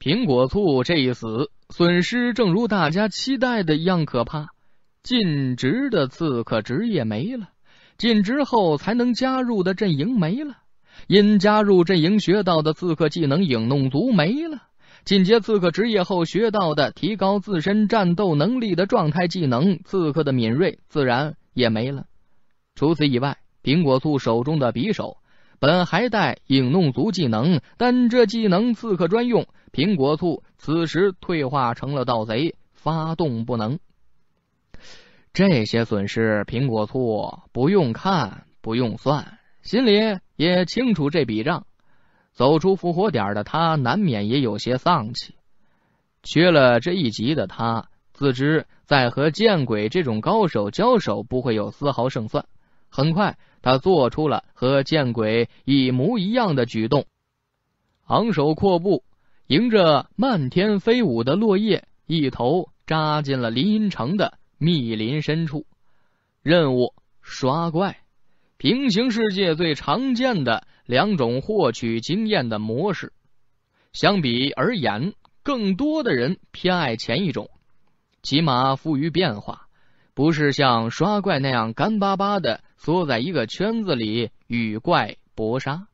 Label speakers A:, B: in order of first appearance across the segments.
A: 苹果醋这一死，损失正如大家期待的一样可怕。尽职的刺客职业没了，尽职后才能加入的阵营没了，因加入阵营学到的刺客技能影弄族没了，进阶刺客职业后学到的提高自身战斗能力的状态技能刺客的敏锐自然也没了。除此以外，苹果醋手中的匕首。本还带影弄足技能，但这技能刺客专用。苹果醋此时退化成了盗贼，发动不能。这些损失，苹果醋不用看不用算，心里也清楚这笔账。走出复活点的他，难免也有些丧气。缺了这一级的他，自知在和见鬼这种高手交手不会有丝毫胜算。很快。他做出了和见鬼一模一样的举动，昂首阔步，迎着漫天飞舞的落叶，一头扎进了林荫城的密林深处。任务刷怪，平行世界最常见的两种获取经验的模式，相比而言，更多的人偏爱前一种，起码富于变化。不是像刷怪那样干巴巴的缩在一个圈子里与怪搏杀，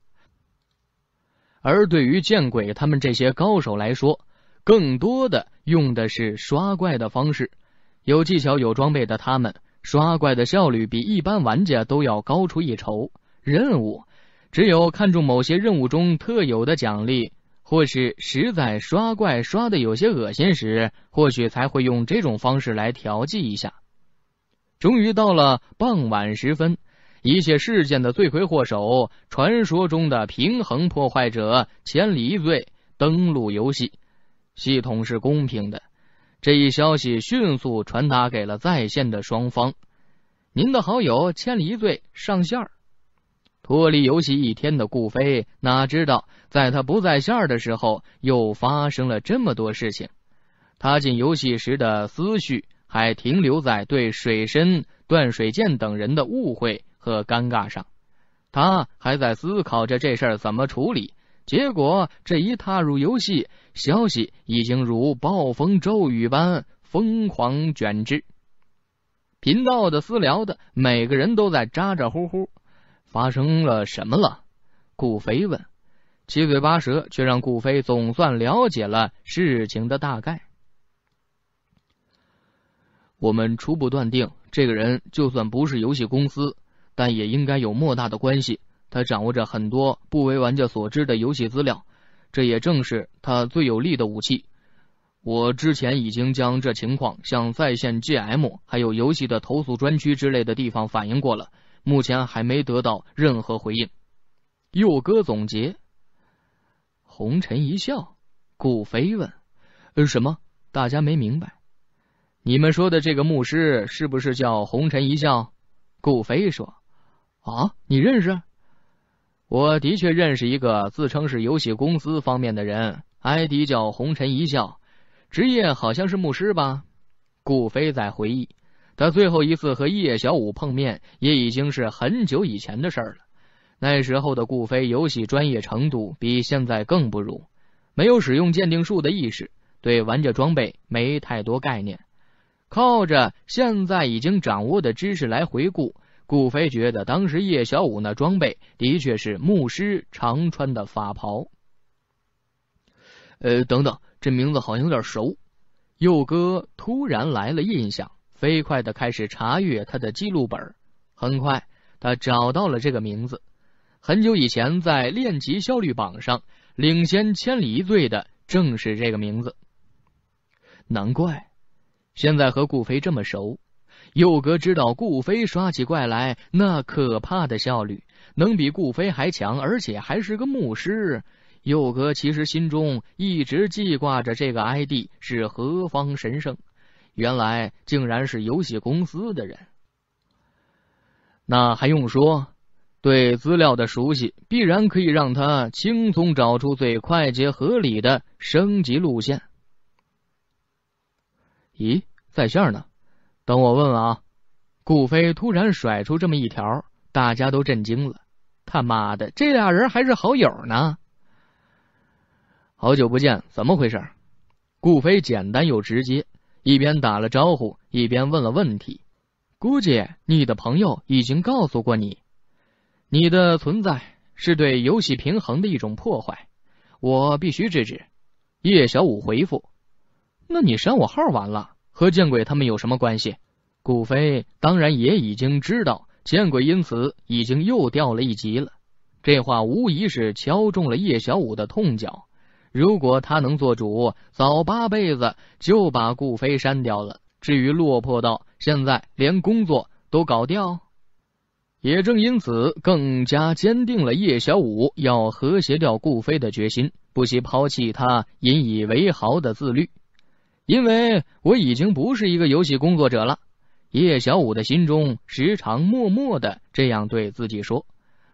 A: 而对于见鬼他们这些高手来说，更多的用的是刷怪的方式。有技巧、有装备的他们，刷怪的效率比一般玩家都要高出一筹。任务只有看中某些任务中特有的奖励，或是实在刷怪刷的有些恶心时，或许才会用这种方式来调剂一下。终于到了傍晚时分，一切事件的罪魁祸首，传说中的平衡破坏者千里一醉登录游戏系统是公平的。这一消息迅速传达给了在线的双方。您的好友千里一醉上线儿，脱离游戏一天的顾飞哪知道，在他不在线儿的时候又发生了这么多事情。他进游戏时的思绪。还停留在对水深、段水剑等人的误会和尴尬上，他还在思考着这事怎么处理。结果这一踏入游戏，消息已经如暴风骤雨般疯狂卷至，频道的、私聊的，每个人都在咋咋呼呼。发生了什么了？顾飞问。七嘴八舌，却让顾飞总算了解了事情的大概。我们初步断定，这个人就算不是游戏公司，但也应该有莫大的关系。他掌握着很多不为玩家所知的游戏资料，这也正是他最有力的武器。我之前已经将这情况向在线 GM 还有游戏的投诉专区之类的地方反映过了，目前还没得到任何回应。佑哥总结，红尘一笑，顾飞问：“什么？大家没明白？”你们说的这个牧师是不是叫红尘一笑？顾飞说：“啊，你认识？我的确认识一个自称是游戏公司方面的人，ID 叫红尘一笑，职业好像是牧师吧？”顾飞在回忆他最后一次和叶小五碰面，也已经是很久以前的事了。那时候的顾飞游戏专业程度比现在更不如，没有使用鉴定术的意识，对玩家装备没太多概念。靠着现在已经掌握的知识来回顾，顾飞觉得当时叶小五那装备的确是牧师常穿的法袍。呃，等等，这名字好像有点熟。佑哥突然来了印象，飞快的开始查阅他的记录本。很快，他找到了这个名字。很久以前，在练级效率榜上领先千里一醉的正是这个名字。难怪。现在和顾飞这么熟，佑哥知道顾飞刷起怪来那可怕的效率，能比顾飞还强，而且还是个牧师。佑哥其实心中一直记挂着这个 ID 是何方神圣，原来竟然是游戏公司的人。那还用说？对资料的熟悉，必然可以让他轻松找出最快捷合理的升级路线。咦，在线呢？等我问问啊！顾飞突然甩出这么一条，大家都震惊了。他妈的，这俩人还是好友呢？好久不见，怎么回事？顾飞简单又直接，一边打了招呼，一边问了问题。估计你的朋友已经告诉过你，你的存在是对游戏平衡的一种破坏，我必须制止。叶小五回复。那你删我号完了，和见鬼他们有什么关系？顾飞当然也已经知道，见鬼因此已经又掉了一级了。这话无疑是敲中了叶小五的痛脚。如果他能做主，早八辈子就把顾飞删掉了。至于落魄到现在连工作都搞掉，也正因此更加坚定了叶小五要和谐掉顾飞的决心，不惜抛弃他引以为豪的自律。因为我已经不是一个游戏工作者了，叶小五的心中时常默默的这样对自己说。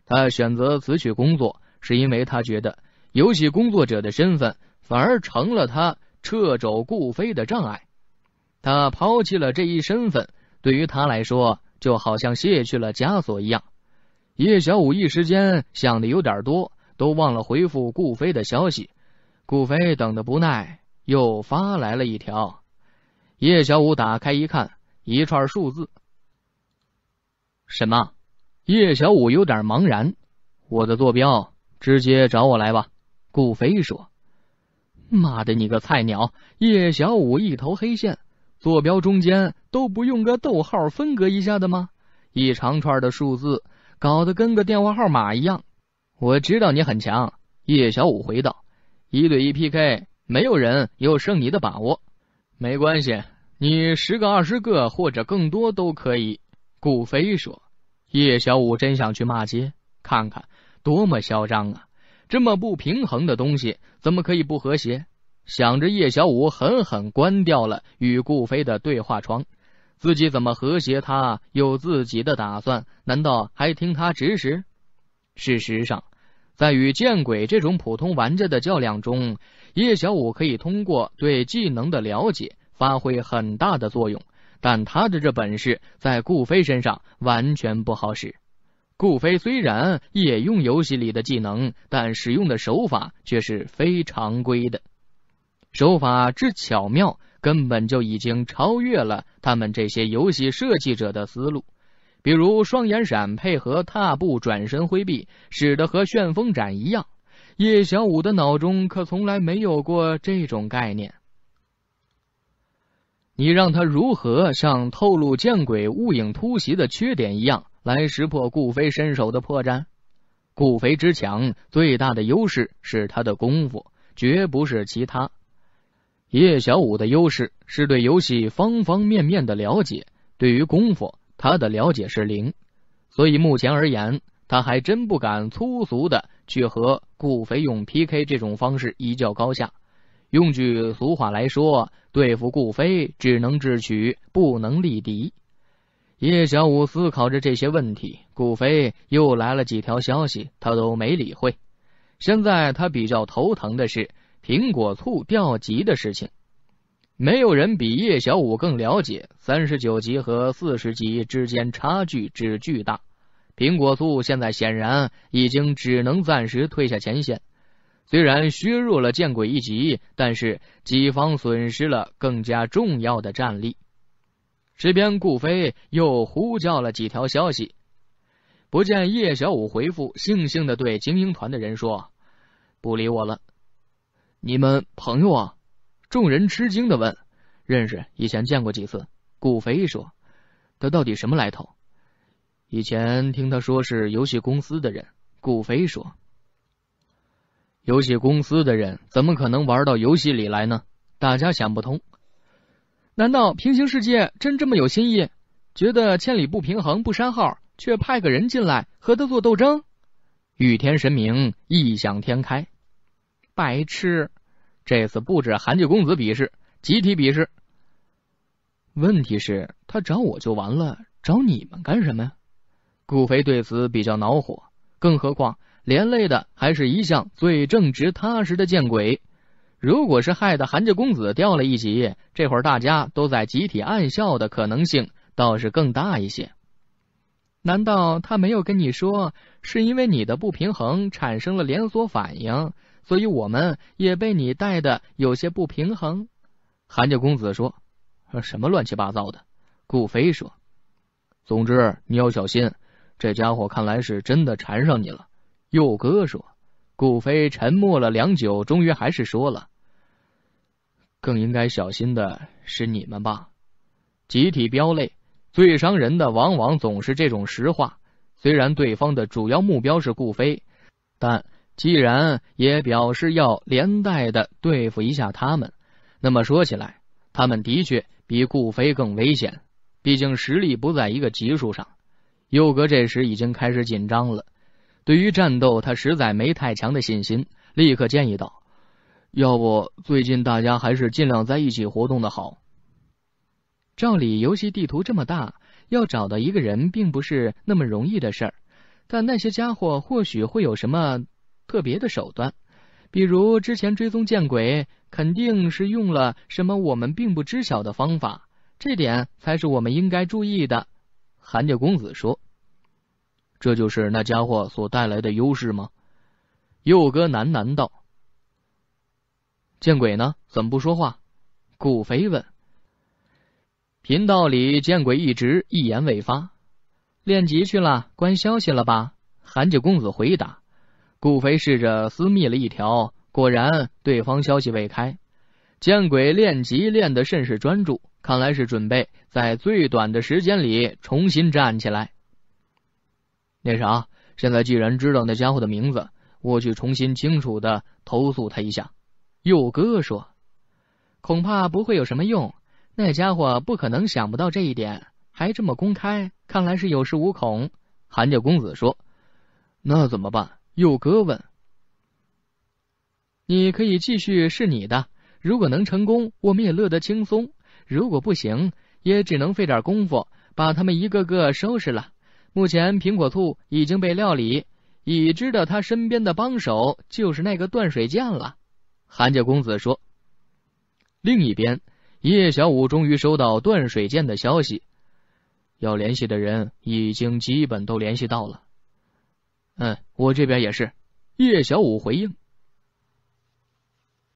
A: 他选择辞去工作，是因为他觉得游戏工作者的身份反而成了他掣肘顾飞的障碍。他抛弃了这一身份，对于他来说就好像卸去了枷锁一样。叶小五一时间想的有点多，都忘了回复顾飞的消息。顾飞等的不耐。又发来了一条，叶小五打开一看，一串数字。什么？叶小五有点茫然。我的坐标，直接找我来吧。顾飞说：“妈的，你个菜鸟！”叶小五一头黑线。坐标中间都不用个逗号分隔一下的吗？一长串的数字，搞得跟个电话号码一样。我知道你很强，叶小五回道：“一对一 PK。”没有人有胜你的把握，没关系，你十个、二十个或者更多都可以。顾飞说，叶小五真想去骂街，看看多么嚣张啊！这么不平衡的东西，怎么可以不和谐？想着叶小五狠狠关掉了与顾飞的对话窗，自己怎么和谐？他有自己的打算，难道还听他指使？事实上。在与见鬼这种普通玩家的较量中，叶小五可以通过对技能的了解发挥很大的作用。但他的这本事在顾飞身上完全不好使。顾飞虽然也用游戏里的技能，但使用的手法却是非常规的，手法之巧妙，根本就已经超越了他们这些游戏设计者的思路。比如双眼闪配合踏步转身挥臂，使得和旋风斩一样，叶小五的脑中可从来没有过这种概念。你让他如何像透露见鬼、雾影突袭的缺点一样来识破顾飞身手的破绽？顾飞之强最大的优势是他的功夫，绝不是其他。叶小五的优势是对游戏方方面面的了解，对于功夫。他的了解是零，所以目前而言，他还真不敢粗俗的去和顾飞用 PK 这种方式一较高下。用句俗话来说，对付顾飞只能智取，不能力敌。叶小五思考着这些问题，顾飞又来了几条消息，他都没理会。现在他比较头疼的是苹果醋掉级的事情。没有人比叶小五更了解三十九级和四十级之间差距之巨大。苹果素现在显然已经只能暂时退下前线，虽然削弱了见鬼一级，但是己方损失了更加重要的战力。这边顾飞又呼叫了几条消息，不见叶小五回复，悻悻的对精英团的人说：“不理我了，你们朋友啊？”众人吃惊的问：“认识？以前见过几次？”顾飞说：“他到底什么来头？以前听他说是游戏公司的人。”顾飞说：“游戏公司的人怎么可能玩到游戏里来呢？”大家想不通。难道平行世界真这么有新意？觉得千里不平衡不删号，却派个人进来和他做斗争？雨天神明异想天开，白痴。这次不止韩家公子比试，集体比试。问题是，他找我就完了，找你们干什么呀？顾飞对此比较恼火，更何况连累的还是一向最正直踏实的见鬼。如果是害得韩家公子掉了一级，这会儿大家都在集体暗笑的可能性倒是更大一些。难道他没有跟你说，是因为你的不平衡产生了连锁反应？所以我们也被你带的有些不平衡。韩家公子说：“什么乱七八糟的？”顾飞说：“总之你要小心，这家伙看来是真的缠上你了。”佑哥说：“顾飞沉默了良久，终于还是说了：‘更应该小心的是你们吧。’”集体飙泪，最伤人的往往总是这种实话。虽然对方的主要目标是顾飞，但……既然也表示要连带的对付一下他们，那么说起来，他们的确比顾飞更危险，毕竟实力不在一个级数上。佑哥这时已经开始紧张了，对于战斗他实在没太强的信心，立刻建议道：“要不最近大家还是尽量在一起活动的好。”照理游戏地图这么大，要找到一个人并不是那么容易的事儿，但那些家伙或许会有什么。特别的手段，比如之前追踪见鬼，肯定是用了什么我们并不知晓的方法，这点才是我们应该注意的。韩家公子说：“这就是那家伙所带来的优势吗？”佑哥喃喃道：“见鬼呢，怎么不说话？”顾飞问：“频道里见鬼一直一言未发，练级去了，关消息了吧？”韩家公子回答。顾飞试着私密了一条，果然对方消息未开。见鬼，练级练的甚是专注，看来是准备在最短的时间里重新站起来。那啥，现在既然知道那家伙的名字，我去重新清楚的投诉他一下。佑哥说：“恐怕不会有什么用，那家伙不可能想不到这一点，还这么公开，看来是有恃无恐。”韩家公子说：“那怎么办？”佑哥问：“你可以继续是你的，如果能成功，我们也乐得轻松；如果不行，也只能费点功夫把他们一个个收拾了。目前苹果兔已经被料理，已知的他身边的帮手就是那个断水剑了。”韩家公子说。另一边，叶小五终于收到断水剑的消息，要联系的人已经基本都联系到了。嗯，我这边也是。叶小五回应。